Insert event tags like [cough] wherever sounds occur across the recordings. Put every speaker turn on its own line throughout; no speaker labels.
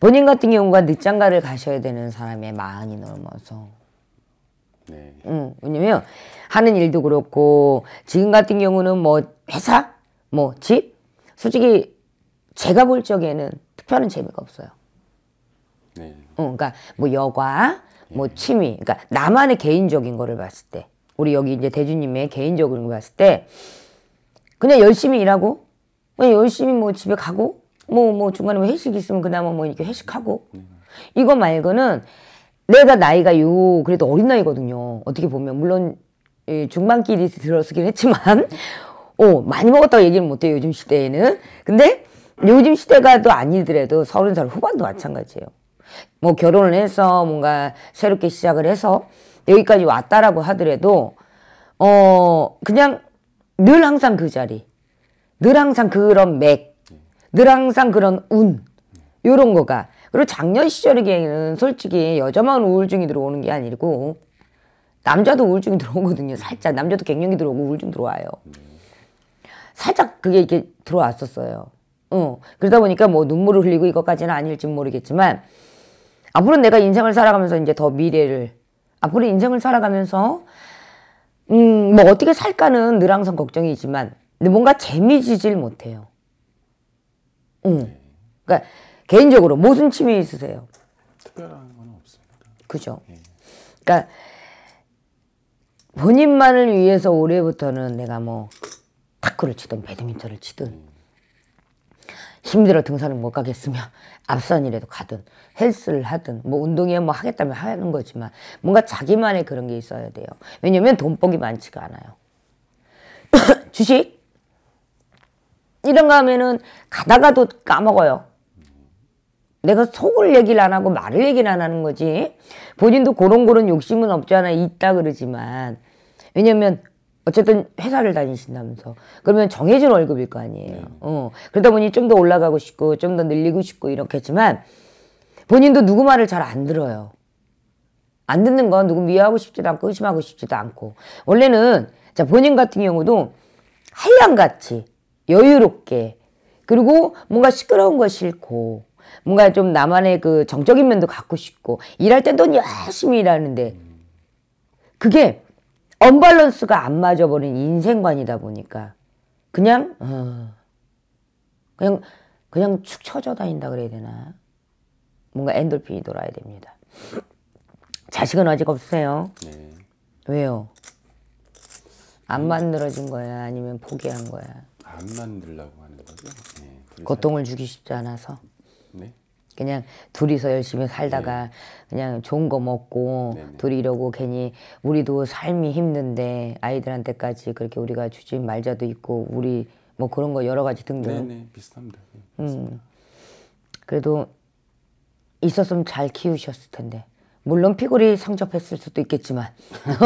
본인 같은 경우가 늦장가를 가셔야 되는 사람의 마흔이 넘어서. 네. 음, 왜냐면 하는 일도 그렇고 지금 같은 경우는 뭐 회사, 뭐 집, 솔직히 제가 볼 적에는 특별한 재미가 없어요. 네. 어, 그러니까 뭐 여과, 뭐 예. 취미, 그러니까 나만의 개인적인 거를 봤을 때, 우리 여기 이제 대주님의 개인적인 걸 봤을 때, 그냥 열심히 일하고, 그냥 열심히 뭐 집에 가고, 뭐, 뭐 중간에 뭐 회식 있으면 그나마 뭐 이렇게 회식하고. 이거 말고는 내가 나이가 요, 그래도 어린 나이거든요. 어떻게 보면. 물론, 중반길이스트 들었긴 했지만, [laughs] 어, 많이 먹었다고 얘기는 못해요, 요즘 시대에는. 근데 요즘 시대가 또 아니더라도 서른 살 후반도 마찬가지예요. 뭐 결혼을 해서 뭔가 새롭게 시작을 해서 여기까지 왔다라고 하더라도, 어, 그냥 늘 항상 그 자리. 늘 항상 그런 맥, 늘 항상 그런 운 요런 거가 그리고 작년 시절에는 솔직히 여자만 우울증이 들어오는 게 아니고 남자도 우울증이 들어오거든요. 살짝 남자도 갱년기 들어오고 우울증 들어와요. 살짝 그게 이렇게 들어왔었어요. 어. 그러다 보니까 뭐 눈물을 흘리고 이것까지는 아닐지 모르겠지만 앞으로 내가 인생을 살아가면서 이제 더 미래를 앞으로 인생을 살아가면서 음뭐 어떻게 살까는 늘 항상 걱정이지만 뭔가 재미지질 못해요. 그러니까 개인적으로 무슨 취미 있으세요? 특별한 건 없습니다. 그죠. 예. 그러니까 본인만을 위해서 올해부터는 내가 뭐 탁구를 치든 배드민턴을 치든 힘들어 등산을 못 가겠으면 [laughs] 앞산이라도 가든 헬스를 하든 뭐 운동이야 뭐 하겠다면 하는 거지만 뭔가 자기만의 그런 게 있어야 돼요. 왜냐면 돈복이 많지가 않아요. [coughs] 주식 이런 거 하면은 가다가도 까먹어요. 내가 속을 얘기를 안 하고 말을 얘기를 안 하는 거지. 본인도 그런 그런 욕심은 없잖아 있다 그러지만 왜냐면 어쨌든 회사를 다니신다면서 그러면 정해진 월급일 거 아니에요. 네. 어. 그러다 보니 좀 더 올라가고 싶고 좀 더 늘리고 싶고 이렇겠지만 본인도 누구 말을 잘 안 들어요. 안 듣는 건 누구 미워하고 싶지도 않고 의심하고 싶지도 않고 원래는 자 본인 같은 경우도 한량같이 여유롭게 그리고 뭔가 시끄러운 거 싫고 뭔가 좀 나만의 그 정적인 면도 갖고 싶고 일할 땐넌 열심히 일하는데 그게 언밸런스가 안 맞아버린 인생관이다 보니까 그냥 어, 그냥 그냥 축 처져 다닌다 그래야 되나 뭔가 엔돌핀이 돌아야 됩니다. 자식은 아직 없으세요? 네. 왜요? 안 만들어진 거야 아니면 포기한 거야? 안 만들려고 하는 거죠? 네, 고통을 주기 싶지 않아서. 네? 그냥 둘이서 열심히 살다가 네. 그냥 좋은 거 먹고 네네. 네. 둘이 이러고 괜히 우리도 삶이 힘든데 아이들한테까지 그렇게 우리가 주지 말자도 있고 우리 뭐 그런 거 여러 가지 등등. 네네 네, 비슷합니다. 네, 음. 그래도 있었으면 잘 키우셨을 텐데. 물론 피골이 성접했을 수도 있겠지만 [laughs]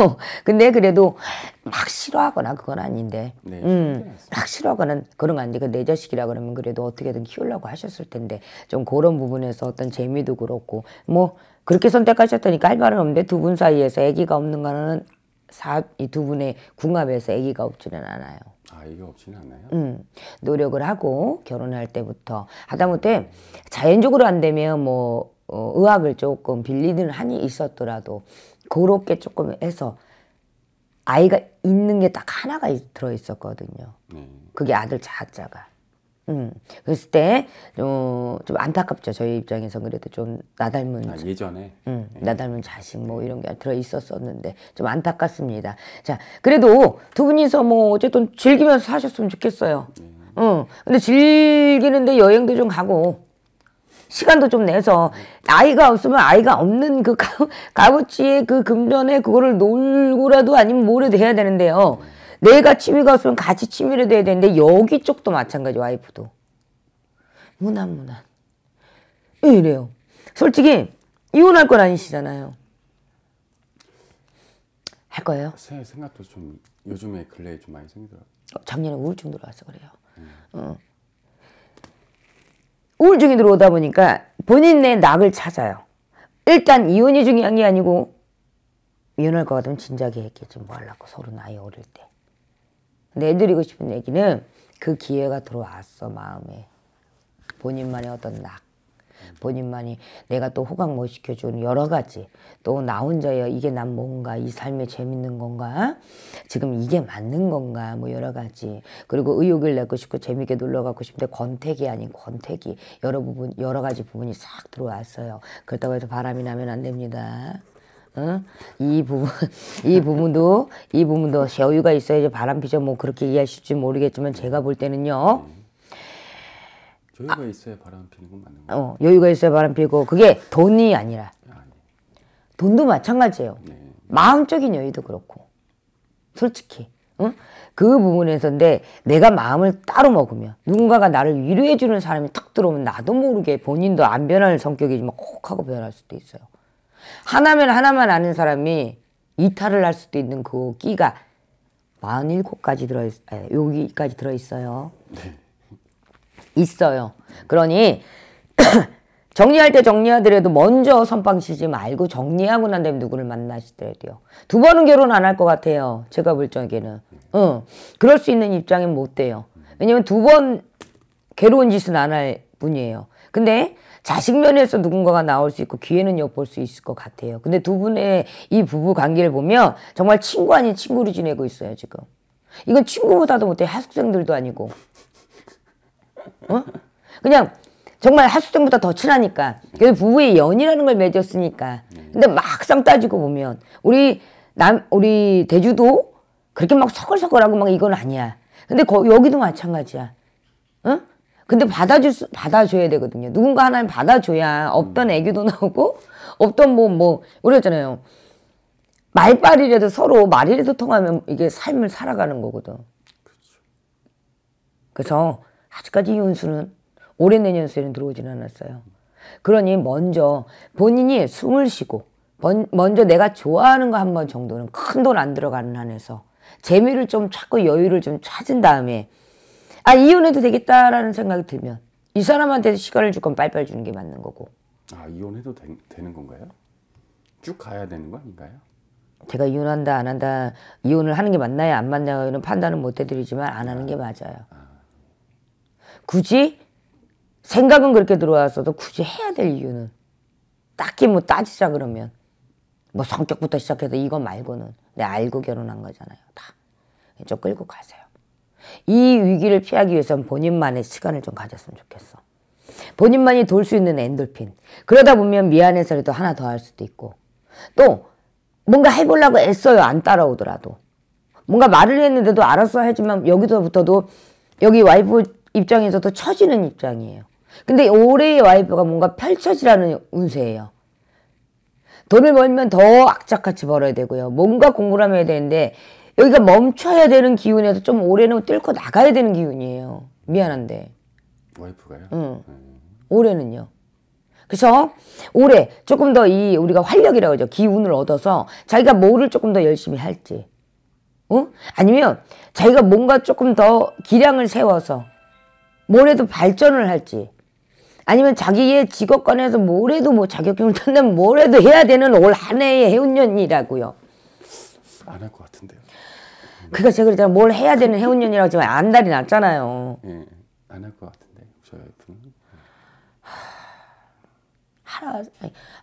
어, 근데 그래도 막 싫어하거나 그건 아닌데 네, 음, 막 싫어하거나 그런 거 아니고 그 내 자식이라 그러면 그래도 어떻게든 키우려고 하셨을 텐데 좀 그런 부분에서 어떤 재미도 그렇고 뭐 그렇게 선택하셨다니까 할 말은 없는데 두 분 사이에서 아기가 없는 거는 이 두 분의 궁합에서 아기가 없지는 않아요. 아, 이게 없지는 않나요? 음, 노력을 하고 결혼할 때부터 하다못해 자연적으로 안 되면 뭐 어, 의학을 조금 빌리는 한이 있었더라도 그렇게 조금 해서 아이가 있는 게 딱 하나가 들어 있었거든요. 네. 그게 아들 자학자가. 음. 그랬을 때, 어, 좀 안타깝죠. 저희 입장에서 그래도 좀 나닮은. 아, 예전에? 음, 예. 나닮은 자식 뭐 네. 이런 게 들어 있었었는데 좀 안타깝습니다. 자, 그래도 두 분이서 뭐 어쨌든 즐기면서 사셨으면 좋겠어요. 음. 응. 근데 즐기는데 여행도 좀 가고, 시간도 좀 내서 아이가 없으면 아이가 없는 그 값어치의 그 금전에 그거를 놀고라도 아니면 뭐라도 해야 되는데요. 내가 취미가 없으면 같이 취미라도 해야 되는데 여기 쪽도 마찬가지 와이프도. 무난 무난. 이래요. 솔직히 이혼할 건 아니시잖아요. 할 거예요? 생각도 좀 요즘에 근래에 좀 많이 생기더라고요. 어, 작년에 우울증 들어와서 그래요. 음. 어. 우울증이 들어오다 보니까 본인의 낙을 찾아요. 일단 이혼이 중요한 게 아니고 이혼할 것 같으면 진작에 했겠지 뭐 하려고 서로 나이 어릴 때. 근데 해드리고 싶은 얘기는 그 기회가 들어왔어 마음에. 본인만의 어떤 낙. 본인만이 내가 또 호강 못시켜준 여러 가지 또 나 혼자야 이게 난 뭔가 이 삶에 재밌는 건가 지금 이게 맞는 건가 뭐 여러 가지 그리고 의욕을 내고 싶고 재밌게 놀러 가고 싶은데 권태기 아닌 권태기 여러 부분 여러 가지 부분이 싹 들어왔어요 그렇다고 해서 바람이 나면 안 됩니다. 응? 어? 이 부분, [laughs] 이 부분도, 이 부분도 여유가 있어야지 바람 피죠. 뭐 그렇게 이해하실지 모르겠지만 제가 볼 때는요. 여유가 아, 있어야 바람 피는 건 맞는 거예요. 어, 여유가 있어야 바람 피고 그게 돈이 아니라 아, 네. 돈도 마찬가지예요. 네. 마음적인 여유도 그렇고 솔직히 응? 그 부분에서인데 내가 마음을 따로 먹으면 누군가가 나를 위로해 주는 사람이 탁 들어오면 나도 모르게 본인도 안 변할 성격이 막콕 하고 변할 수도 있어요. 하나면 하나만 아는 사람이 이탈을 할 수도 있는 그 끼가 47가지 들어 여기까지 들어 있어요. 네. 있어요. 그러니 [clears throat] 정리할 때 정리하더라도 먼저 선빵 치지 말고 정리하고 난 다음에 누구를 만나시더라도요. 두 번은 결혼 안 할 것 같아요. 제가 볼 적에는. 응. 그럴 수 있는 입장은 못 돼요. 왜냐면 두 번 괴로운 짓은 안 할 분이에요. 근데 자식 면에서 누군가가 나올 수 있고 기회는 엿볼 수 있을 것 같아요. 근데 두 분의 이 부부 관계를 보면 정말 친구 아닌 친구로 지내고 있어요, 지금. 이건 친구보다도 못해. 학숙생들도 아니고. 어? 그냥 정말 하수정보다 더 친하니까. 그래서 부부의 연이라는 걸 맺었으니까. 근데 막상 따지고 보면 우리 남 우리 대주도 그렇게 막 서글서글하고 막 이건 아니야. 근데 거, 여기도 마찬가지야. 어? 근데 받아줄 수, 받아줘야 되거든요. 누군가 하나는 받아줘야 없던 애교도 나오고 없던 뭐 뭐 그랬잖아요. 뭐, 말빨이라도 서로 말이라도 통하면 이게 삶을 살아가는 거거든. 그래서 아직까지 이혼수는 올해 내년 수에는 들어오지는 않았어요. 그러니 먼저 본인이 숨을 쉬고 먼저 내가 좋아하는 거 한 번 정도는 큰 돈 안 들어가는 한에서 재미를 좀 찾고 여유를 좀 찾은 다음에 아 이혼해도 되겠다라는 생각이 들면 이 사람한테 시간을 줄건 빨빨 주는 게 맞는 거고 아 이혼해도 되, 되는 건가요? 쭉 가야 되는 거 아닌가요? 제가 이혼한다 안 한다 이혼을 하는 게 맞나요 안 맞나요는 판단은 못 해드리지만 안 하는 아. 게 맞아요. 아. 굳이 생각은 그렇게 들어왔어도 굳이 해야 될 이유는 딱히 뭐 따지자 그러면 뭐 성격부터 시작해서 이거 말고는 내 알고 결혼한 거잖아요. 다. 좀 끌고 가세요. 이 위기를 피하기 위해서는 본인만의 시간을 좀 가졌으면 좋겠어. 본인만이 돌 수 있는 엔돌핀. 그러다 보면 미안해서라도 하나 더 할 수도 있고. 또 뭔가 해보려고 애써요. 안 따라오더라도. 뭔가 말을 했는데도 알아서 해주면 여기서부터도 여기 와이프 입장에서도 처지는 입장이에요. 근데 올해의 와이프가 뭔가 펼쳐지라는 운세예요. 돈을 벌면 더 악착같이 벌어야 되고요. 뭔가 공부를 하면 해야 되는데 여기가 멈춰야 되는 기운에서 좀 올해는 뚫고 나가야 되는 기운이에요. 미안한데. 와이프가요? 응. 음. 올해는요. 그래서 올해 조금 더 이 우리가 활력이라고 하죠. 기운을 얻어서 자기가 뭐를 조금 더 열심히 할지. 어? 아니면 자기가 뭔가 조금 더 기량을 세워서 뭘 해도 발전을 할지 아니면 자기의 직업 관에서뭘 해도 뭐 자격증을 딴다면 뭘 해도 해야 되는 올 한 해의 해운년이라고요. 안 할 것 같은데요. 그니까 제가 그랬잖아요. 뭘 해야 되는 해운년이라고 지금 안달이 났잖아요. 예, 안 할 것 같은데 저희 와 하라,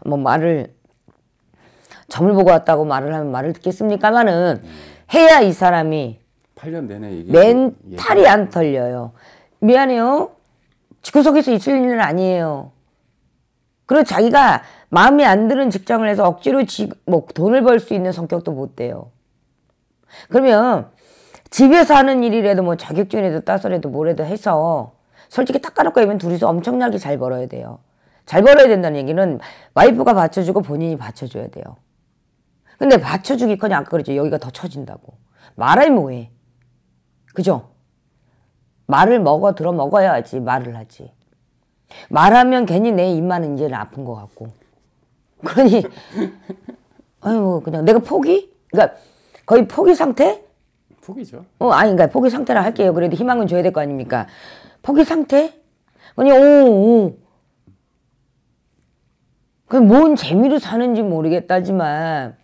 뭐 말을 점을 보고 왔다고 말을 하면 말을 듣겠습니까마는 음. 해야 이 사람이 8년 내내 멘탈이 안 털려요. 미안해요. 구석에서 있을 일은 아니에요. 그리고 자기가 마음에 안 드는 직장을 해서 억지로 지, 뭐 돈을 벌 수 있는 성격도 못 돼요. 그러면 집에서 하는 일이라도 뭐 자격증이라도 따서라도 뭐래도 해서 솔직히 닦아놓고 하면 둘이서 엄청나게 잘 벌어야 돼요. 잘 벌어야 된다는 얘기는 와이프가 받쳐주고 본인이 받쳐줘야 돼요. 근데 받쳐주기커녕 아까 그랬죠. 여기가 더 처진다고. 말할 뭐해. 그죠? 말을 먹어 들어 먹어야지 말을 하지. 말하면 괜히 내 입만은 이제는 아픈 것 같고. 그러니 [laughs] 아니 뭐 그냥 내가 포기? 그러니까 거의 포기 상태? 포기죠. 어 아니 그러니까 포기 상태라 할게요. 그래도 희망은 줘야 될 거 아닙니까? 포기 상태? 아니 오. 오. 그뭔 재미로 사는지 모르겠다지만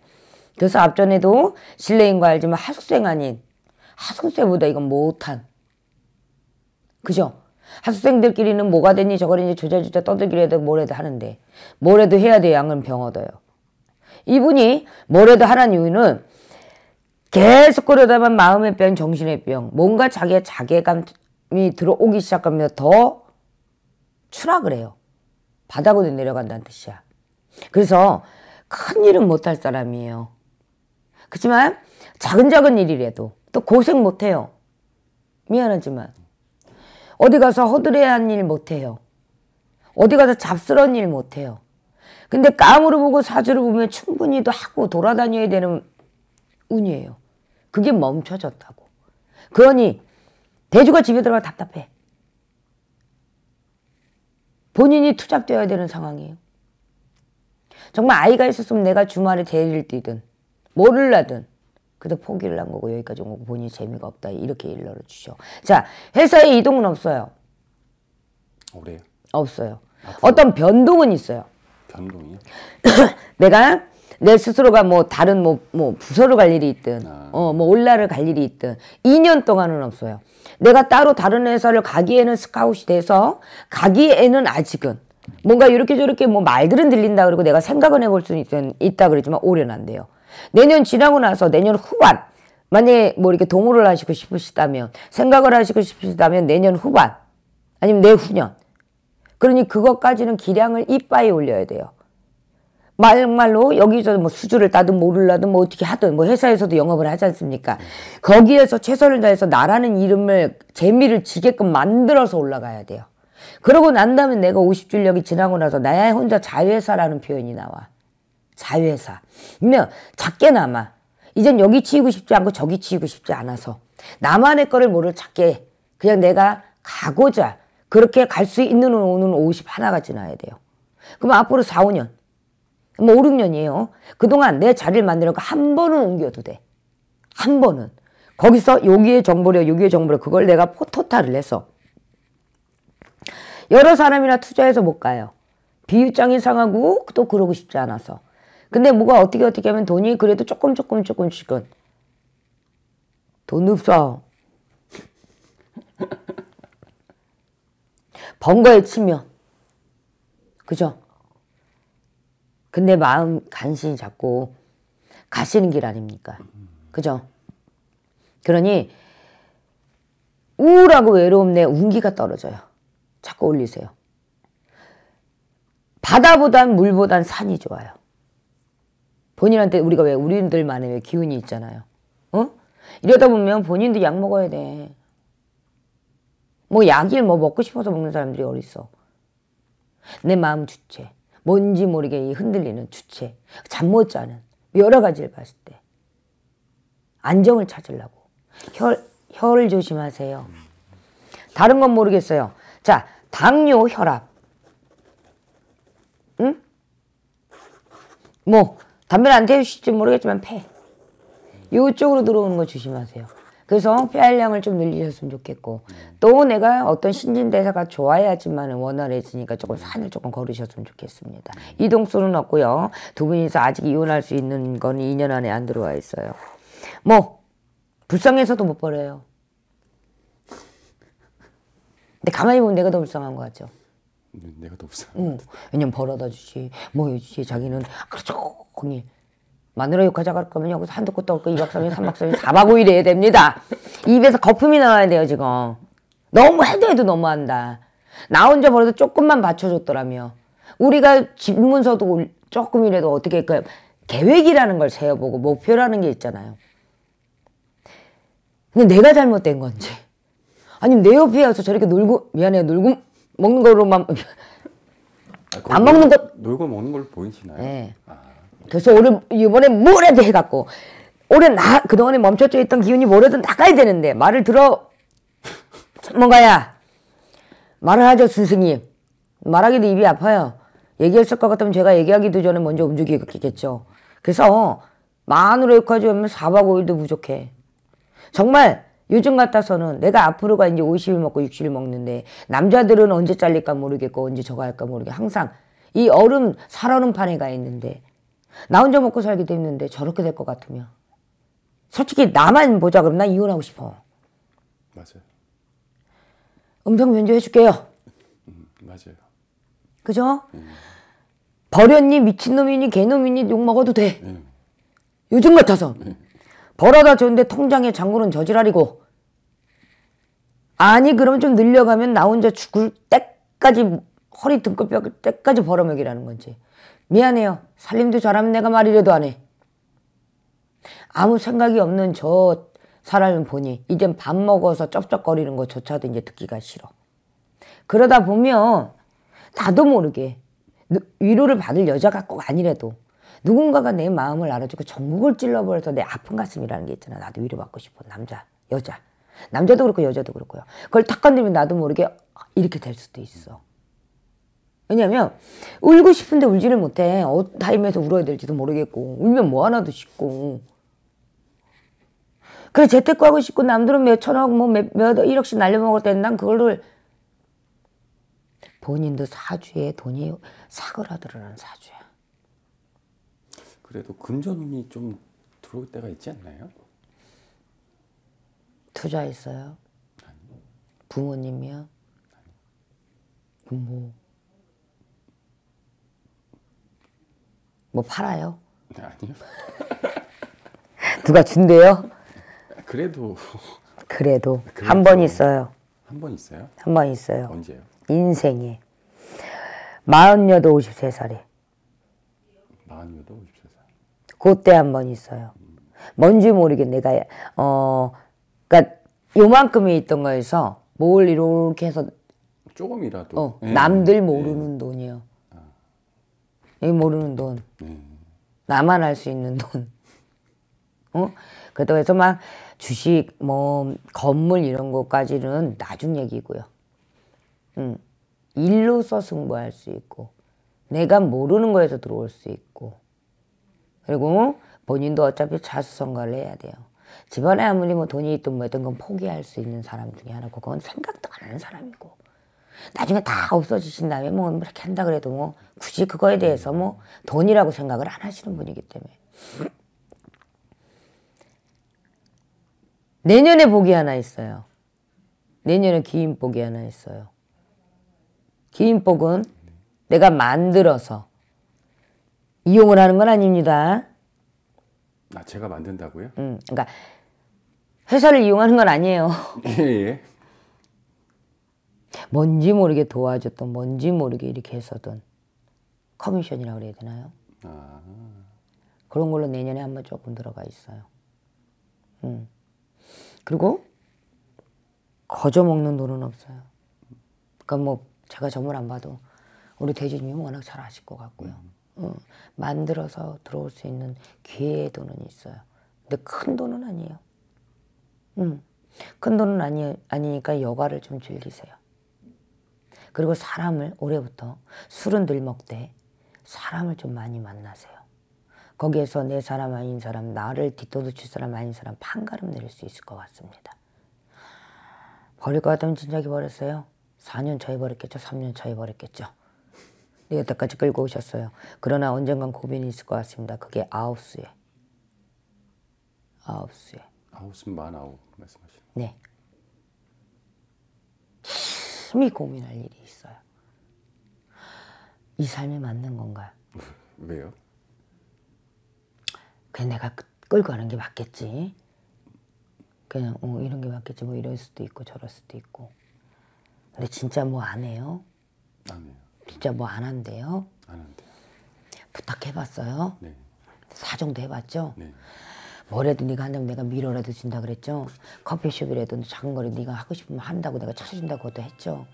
그래서 앞전에도 실내인과 알지만 하숙생 아닌 하숙생보다 이건 못한 그죠? 학생들끼리는 뭐가 됐니 저걸 이제 조잘조잘 떠들기로 해도 뭘 해도 하는데 뭘 해도 해야 돼 양은 병 얻어요. 이분이 뭘 해도 하라는 이유는 계속 그러다만 마음의 병, 정신의 병, 뭔가 자기의 자괴감이 들어오기 시작하면더 추락을 해요. 바닥으로 내려간다는 뜻이야. 그래서 큰 일은 못할 사람이에요. 그렇지만 작은 작은 일이라도 또 고생 못해요. 미안하지만. 어디 가서 허드레한 일 못해요. 어디 가서 잡스러운 일 못해요. 근데 까무를 보고 사주를 보면 충분히도 하고 돌아다녀야 되는 운이에요. 그게 멈춰졌다고. 그러니 대주가 집에 들어가 답답해. 본인이 투잡되어야 되는 상황이에요. 정말 아이가 있었으면 내가 주말에 데릴 뛰든 뭐를 하든 그도 포기를 한 거고 여기까지 온 거고 본인이 재미가 없다 이렇게 일러를 주셔자 회사의 이동은 없어요. 올해 없어요. 앞으로... 어떤 변동은 있어요. 변동이요? [coughs] 내가 내 스스로가 뭐 다른 뭐, 뭐 부서를 갈 일이 있든 아... 어뭐 올라를 갈 일이 있든 2년 동안은 없어요. 내가 따로 다른 회사를 가기에는 스카웃이 돼서 가기에는 아직은 뭔가 이렇게 저렇게 뭐 말들은 들린다 그러고 내가 생각은 해볼 수는 있, 다 그러지만 오래는안 돼요. 내년 지나고 나서 내년 후반 만약에 뭐 이렇게 동호를 하시고 싶으시다면 생각을 하시고 싶으시다면 내년 후반 아니면 내후년 그러니 그것까지는 기량을 이빠에 올려야 돼요. 말말로 여기서 뭐 수주를 따든 모를라든 뭐 어떻게 하든 뭐 회사에서도 영업을 하지 않습니까? 거기에서 최선을 다해서 나라는 이름을 재미를 지게끔 만들어서 올라가야 돼요. 그러고 난 다음에 내가 50주력이 지나고 나서 나야 혼자 자회사라는 표현이 나와. 자회사. 그러면 작게나마 이젠 여기 치이고 싶지 않고 저기 치이고 싶지 않아서 나만의 거를 모를 작게 그냥 내가 가고자 그렇게 갈 수 있는 오는 50 하나가 지나야 돼요. 그럼 앞으로 4, 5년 뭐 5, 6년이에요. 그동안 내 자리를 만들어서 한 번은 옮겨도 돼. 한 번은. 거기서 여기에 정보를 여기에 정보를 그걸 내가 포토타를 해서 여러 사람이나 투자해서 못 가요. 비유장이 상하고 또 그러고 싶지 않아서. 근데 뭐가 어떻게 어떻게 하면 돈이 그래도 조금 조금 조금씩은 돈 없어. [laughs] 번거에 치면 그죠? 근데 마음 간신히 잡고 가시는 길 아닙니까? 그죠? 그러니 우울하고 외로움 내 운기가 떨어져요. 자꾸 올리세요. 바다보단 물보단 산이 좋아요. 본인한테 우리가 왜 우리들만의 왜 기운이 있잖아요. 어? 이러다 보면 본인도 약 먹어야 돼. 뭐 약을 뭐 먹고 싶어서 먹는 사람들이 어딨어. 내 마음 주체. 뭔지 모르게 이 흔들리는 주체. 잠 못 자는 여러 가지를 봤을 때. 안정을 찾으려고. 혈, 혈을 조심하세요. 다른 건 모르겠어요. 자, 당뇨, 혈압. 응? 뭐 담배를 안 태우실지 모르겠지만 폐. 이쪽으로 들어오는 거 조심하세요. 그래서 폐활량을 좀 늘리셨으면 좋겠고 또 내가 어떤 신진대사가 좋아야지만 원활해지니까 조금 산을 조금 걸으셨으면 좋겠습니다. 이동수는 없고요. 두 분이서 아직 이혼할 수 있는 건 2년 안에 안 들어와 있어요. 뭐 불쌍해서도 못 버려요. 근데 가만히 보면 내가 더 불쌍한 거 같죠. 내가 더불 응. 왜냐면 벌어다 주지 뭐 해주지 자기는 하루 종일 마누라 욕자갈 거면 여기서 한두 곳도 없고 2박 3일 3박 4일 4박 5일 해야 됩니다 입에서 거품이 나와야 돼요 지금 너무 해도 해도 너무한다 나 혼자 벌어도 조금만 받쳐줬더라며 우리가 집 문서도 조금이라도 어떻게 그 계획이라는 걸 세워보고 목표라는 게 있잖아요 근데 내가 잘못된 건지 아니면 내 옆에 와서 저렇게 놀고 미안해요 놀고 먹는 거로만 아, [laughs] 안 먹는 거 놀고 먹는 걸 보이시나요? 네. 아. 그래서 올해 이번에 뭐라도 해갖고 올해 나 그동안에 멈춰져 있던 기운이 뭐라도 나가야 되는데 말을 들어 뭔가야 말을 하죠 스승님 말하기도 입이 아파요 얘기했을 것 같으면 제가 얘기하기도 전에 먼저 움직이겠죠 그래서 만으로 여기까지 오면 4박 5일도 부족해 정말 요즘 같아서는 내가 앞으로가 이제 50을 먹고 60을 먹는데 남자들은 언제 잘릴까 모르겠고 언제 저거 할까 모르게 항상 이 얼음 살얼음 판에 가 있는데 나 혼자 먹고 살기도 힘는데 저렇게 될 것 같으면 솔직히 나만 보자 그럼 나 이혼하고 싶어. 맞아요. 음성 변조해 줄게요. 음, 맞아요. 그죠? 음. 버렸니 미친놈이니 개놈이니 욕 먹어도 돼. 음. 요즘 같아서. 음. 벌어다 줬는데 통장에 잔고는 저지랄이고 아니 그럼 좀 늘려가면 나 혼자 죽을 때까지 허리 등골 뼈 때까지 벌어먹이라는 건지 미안해요 살림도 잘하면 내가 말이라도 안해 아무 생각이 없는 저 사람을 보니 이젠 밥 먹어서 쩝쩝거리는 것조차도 이제 듣기가 싫어 그러다 보면 나도 모르게 위로를 받을 여자가 꼭 아니래도 누군가가 내 마음을 알아주고 전국을 찔러버려서 내 아픈 가슴이라는 게 있잖아. 나도 위로받고 싶어. 남자, 여자. 남자도 그렇고 여자도 그렇고요. 그걸 탁 건드리면 나도 모르게 이렇게 될 수도 있어. 왜냐면 울고 싶은데 울지를 못해. 어타임에서 울어야 될지도 모르겠고 울면 뭐 하나도 싶고. 그래 재테크하고 싶고 남들은 몇 천억 뭐몇 몇 일억씩 날려먹을 때는 난 그걸 본인도 사주에 돈이 사그라들어는 사주에 그래도 금전운이 좀 들어올 때가 있지 않나요? 투자했어요. 부모님이요. 아 뭐. 뭐 팔아요? 네, 아니요. [laughs] 누가 준대요? 그래도 그래도, 네, 한번 있어요. 한 번 있어요? 한 번 있어요. 언제요? 인생에 마흔여덟 오십세 살에. 마흔여덟 오십. 그때 한 번 있어요. 뭔지 모르게 내가 어 그러니까 요만큼이 있던 거에서 뭘 이렇게 해서 조금이라도 어, 네. 남들 예. 모르는 네. 돈이요. 아. 모르는 돈. 네. 나만 알 수 있는 돈. [laughs] 어? 그래서 막 주식 뭐 건물 이런 것까지는 나중 얘기고요. 음. 일로서 승부할 수 있고 내가 모르는 거에서 들어올 수 있고 그리고 본인도 어차피 자수성가를 해야 돼요. 집안에 아무리 뭐 돈이 있든 뭐든 건 포기할 수 있는 사람 중에 하나고 그건 생각도 안 하는 사람이고 나중에 다 없어지신 다음에 뭐 이렇게 한다 그래도 뭐 굳이 그거에 대해서 뭐 돈이라고 생각을 안 하시는 분이기 때문에 내년에 복이 하나 있어요. 내년에 기인복이 하나 있어요. 기인복은 내가 만들어서 이용을 하는 건 아닙니다. 아, 제가 만든다고요? 음, 그러니까 회사를 이용하는 건 아니에요. [laughs] 예, 예. 뭔지 모르게 도와줬던 뭔지 모르게 이렇게 했었던 커미션이라고 그래야 되나요? 아. 그런 걸로 내년에 한번 조금 들어가 있어요. 음. 그리고 거저 먹는 돈은 없어요. 그러니까 뭐 제가 점을 안 봐도 우리 대주님이 워낙 잘 아실 것 같고요. 음. 어, 만들어서 들어올 수 있는 기회의 돈은 있어요. 근데 큰 돈은 아니에요. 음, 큰 돈은 아니, 아니니까 여가를 좀 즐기세요. 그리고 사람을 올해부터 술은 들 먹되 사람을 좀 많이 만나세요. 거기에서 내 사람 아닌 사람, 나를 뒤도둑칠 사람 아닌 사람 판가름 내릴 수 있을 것 같습니다. 버릴 것 같으면 진작에 버렸어요. 4년 차에 버렸겠죠. 3년 차에 버렸겠죠. 여태까지 끌고 오셨어요. 그러나 언젠간 고민이 있을 것 같습니다. 그게 아홉 수에. 아홉 수에. 아홉은 만 아홉 말씀하시는. 네. 심히 고민할 일이 있어요. 이 삶이 맞는 건가 [laughs] 왜요? 그냥 내가 그, 끌고 가는 게 맞겠지. 그냥 어, 이런 게 맞겠지. 뭐 이럴 수도 있고 저럴 수도 있고. 근데 진짜 뭐 안 해요? 안 해요. 진짜 뭐 안 한대요. 안 한대요. 부탁해봤어요. 네. 사정도 해봤죠. 네. 뭐래도 네가 한다면 내가 밀어라도 준다 그랬죠. 그렇죠. 커피숍이라도 작은 거를 네가 하고 싶으면 한다고 내가 찾아준다고 도 했죠.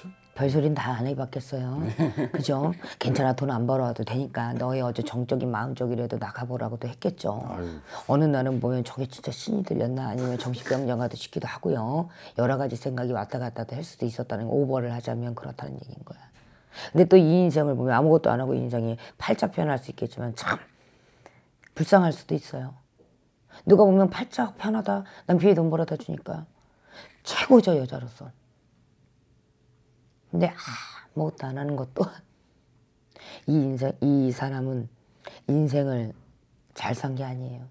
그렇 별소린 다안 해봤겠어요. 네. [laughs] 그죠? 괜찮아 돈 안 벌어와도 되니까 너의 어제 정적인 마음 쪽이라도 나가보라고도 했겠죠. 아유. 어느 날은 보면 저게 진짜 신이 들렸나 아니면 정신병자화도 싶기도 하고요. 여러 가지 생각이 왔다 갔다 도할 수도 있었다는 오버를 하자면 그렇다는 얘기인 거야. 근데 또 이 인생을 보면 아무것도 안 하고 인생이 팔짝 편할 수 있겠지만 참 불쌍할 수도 있어요. 누가 보면 팔자 편하다. 남편이 돈 벌어다 주니까. 최고죠, 여자로서. 근데 아, 아무것도 안 하는 것또이 [laughs] 인생, 이 사람은 인생을 잘 산 게 아니에요.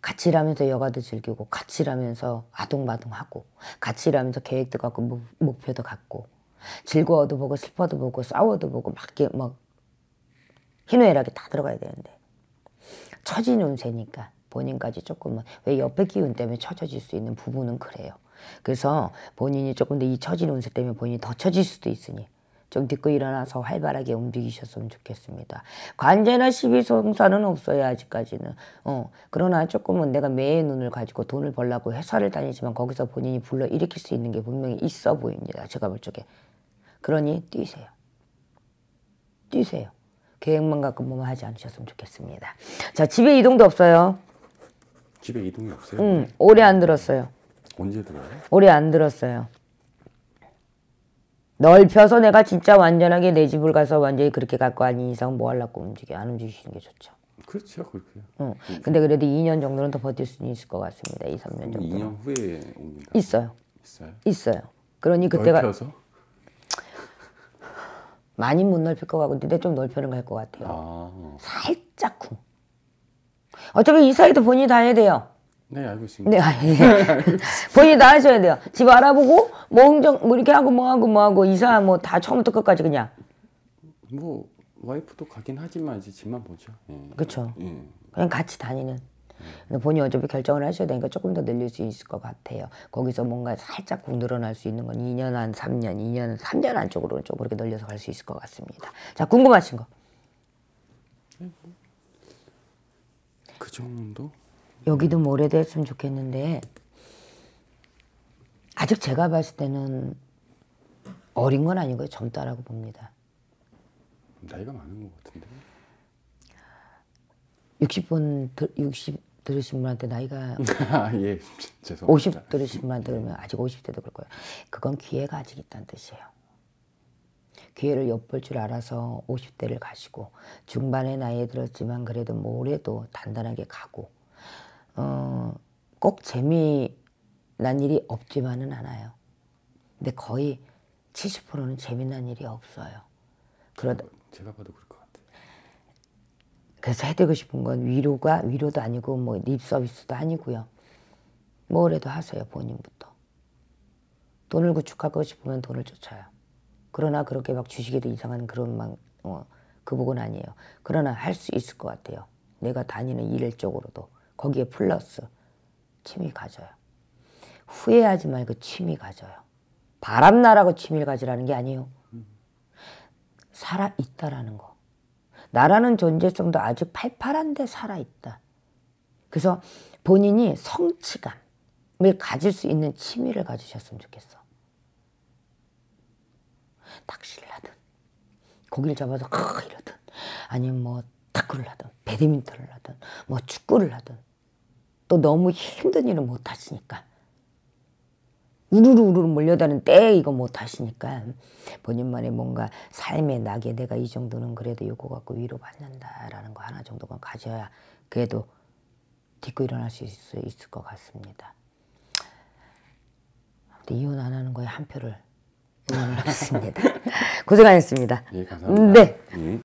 같이 일하면서 여가도 즐기고 같이 일하면서 아동마동하고 같이 일하면서 계획도 갖고 목, 목표도 갖고 즐거워도 보고 슬퍼도 보고 싸워도 보고 막게 막 희노애락이 다 들어가야 되는데 처진 운세니까 본인까지 조금은 왜 옆에 기운 때문에 처져질 수 있는 부분은 그래요. 그래서 본인이 조금 더 이 처진 운세 때문에 본인이 더 처질 수도 있으니 좀듣고 일어나서 활발하게 움직이셨으면 좋겠습니다. 관제나 시비성사는 없어요 아직까지는. 어 그러나 조금은 내가 매의 눈을 가지고 돈을 벌라고 회사를 다니지만 거기서 본인이 불러 일으킬 수 있는 게 분명히 있어 보입니다. 제가 볼 적에 그러니 뛰세요. 뛰세요. 계획만 갖고 뭐만 하지 않으셨으면 좋겠습니다. 자, 집에 이동도 없어요. 집에 이동이 없어요? 음, 오래 안 들었어요. 언제 들어요? 오래 안 들었어요. 넓혀서 내가 진짜 완전하게 내 집을 가서 완전히 그렇게 갖고 아닌 이상 뭐 하려고 움직여 안 움직이시는 게 좋죠. 그렇죠, 그렇게. 응. 근데 그래도 2년 정도는 더 버틸 수 있을 것 같습니다. 2, 3년 정도. 2년 후에 옵니다. 있어요. 있어요. 있어요. 그러니 그때가 넓혀서? 많이 못 넓힐 것 같고 근데 좀 넓혀는 갈것 같아요. 아. 살짝쿵. 어차피 이 사이도 본인이 다 해야 돼요. 네 알고 있습니다. 네, 예. [laughs] 본인이 다 하셔야 돼요. 집 알아보고 뭐 흥정 뭐 이렇게 하고 뭐 하고 뭐 하고 이사 뭐 다 처음부터 끝까지 그냥. 뭐 와이프도 가긴 하지만 이제 집만 보죠. 예. 그렇죠. 그냥 같이 다니는. 본인 이 어차피 결정을 하셔야 되니까 조금 더 늘릴 수 있을 것 같아요. 거기서 뭔가 살짝 공 늘어날 수 있는 건 2년 한 3년, 2년, 3년 안쪽으로좀 그렇게 늘려서 갈 수 있을 것 같습니다. 자, 궁금하신 거. 그 정도? 여기도 뭐래됐으면 좋겠는데 아직 제가 봤을 때는 어린 건 아니고요. 젊다라고 봅니다. 나이가 많은 것 같은데. 60분 60 들으신 분한테 나이가 [laughs] 아, 예, [laughs] 죄송합니다. 50 들으신 분한테 그러면 아직 50대도 그럴 거예요. 그건 기회가 아직 있다는 뜻이에요. 기회를 엿볼 줄 알아서 50대를 가시고 중반의 나이에 들었지만 그래도 뭐올도 단단하게 가고 어, 꼭 재미난 일이 없지만은 않아요. 근데 거의 70%는 재미난 일이 없어요. 그러다 제가 봐도 그렇 그래서 해드리고 싶은 건 위로가 위로도 아니고 뭐 립서비스도 아니고요. 뭐래도 하세요 본인부터. 돈을 구축하고 싶으면 돈을 쫓아요. 그러나 그렇게 막 주식에도 이상한 그런 막 어, 그복 아니에요. 그러나 할 수 있을 것 같아요. 내가 다니는 일 쪽으로도 거기에 플러스 취미 가져요. 후회하지 말고 취미 가져요. 바람나라고 취미를 가지라는 게 아니에요. 살아있다라는 거. 나라는 존재성도 아주 팔팔한데 살아있다. 그래서 본인이 성취감을 가질 수 있는 취미를 가지셨으면 좋겠어. 낚시를 하든, 고기를 잡아서 크 이러든, 아니면 뭐 탁구를 하든, 배드민턴을 하든, 뭐 축구를 하든, 또 너무 힘든 일은 못 하시니까 우르르 우르르 몰려드는 데 이거 못 하시니까 본인만의 뭔가 삶의 낙에 내가 이 정도는 그래도 요거 갖고 위로받는다라는 거 하나 정도만 가져야 그래도 딛고 일어날 수 있을, 것 같습니다. 아무 이혼 안 하는 거에 한 표를 응원을 [laughs] 하겠습니다. 고생하셨습니다. 예, 감사합니다. 네. 예.